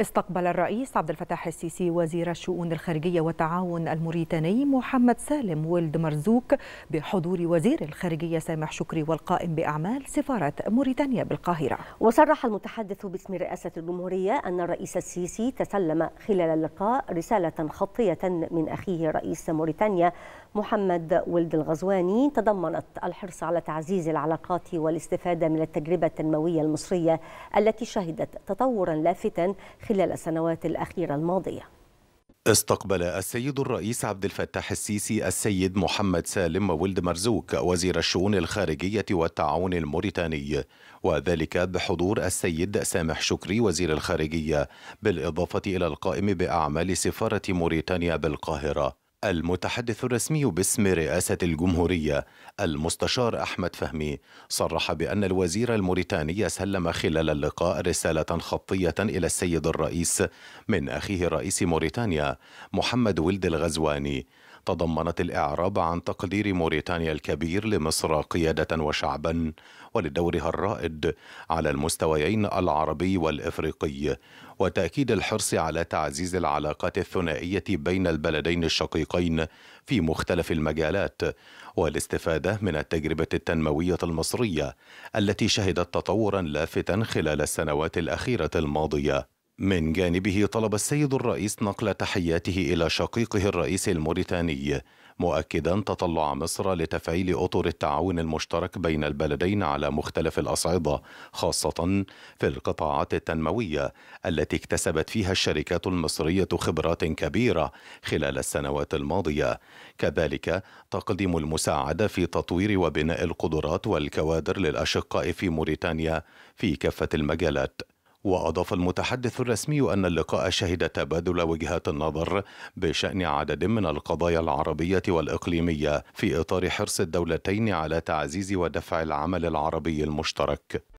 استقبل الرئيس عبد الفتاح السيسي وزير الشؤون الخارجية والتعاون الموريتاني محمد سالم ولد مرزوق بحضور وزير الخارجية سامح شكري والقائم بأعمال سفارة موريتانيا بالقاهرة وصرح المتحدث باسم رئاسة الجمهورية أن الرئيس السيسي تسلم خلال اللقاء رسالة خطية من أخيه رئيس موريتانيا محمد ولد الغزواني تضمنت الحرص على تعزيز العلاقات والاستفادة من التجربة التنموية المصرية التي شهدت تطورا لافتا خلال السنوات الأخيرة الماضية استقبل السيد الرئيس عبد الفتاح السيسي السيد محمد سالم ولد مرزوق وزير الشؤون الخارجية والتعاون الموريتاني وذلك بحضور السيد سامح شكري وزير الخارجية بالإضافة إلى القائم بأعمال سفارة موريتانيا بالقاهرة المتحدث الرسمي باسم رئاسة الجمهورية المستشار أحمد فهمي صرح بأن الوزير الموريتاني سلم خلال اللقاء رسالة خطية إلى السيد الرئيس من أخيه رئيس موريتانيا محمد ولد الغزواني تضمنت الإعراب عن تقدير موريتانيا الكبير لمصر قيادة وشعبا ولدورها الرائد على المستويين العربي والإفريقي وتأكيد الحرص على تعزيز العلاقات الثنائية بين البلدين الشقيقين في مختلف المجالات والاستفادة من التجربة التنموية المصرية التي شهدت تطورا لافتا خلال السنوات الأخيرة الماضية من جانبه طلب السيد الرئيس نقل تحياته إلى شقيقه الرئيس الموريتاني مؤكدا تطلع مصر لتفعيل أطر التعاون المشترك بين البلدين على مختلف الأصعدة خاصة في القطاعات التنموية التي اكتسبت فيها الشركات المصرية خبرات كبيرة خلال السنوات الماضية كذلك تقديم المساعدة في تطوير وبناء القدرات والكوادر للأشقاء في موريتانيا في كافة المجالات وأضاف المتحدث الرسمي أن اللقاء شهد تبادل وجهات النظر بشأن عدد من القضايا العربية والإقليمية في إطار حرص الدولتين على تعزيز ودفع العمل العربي المشترك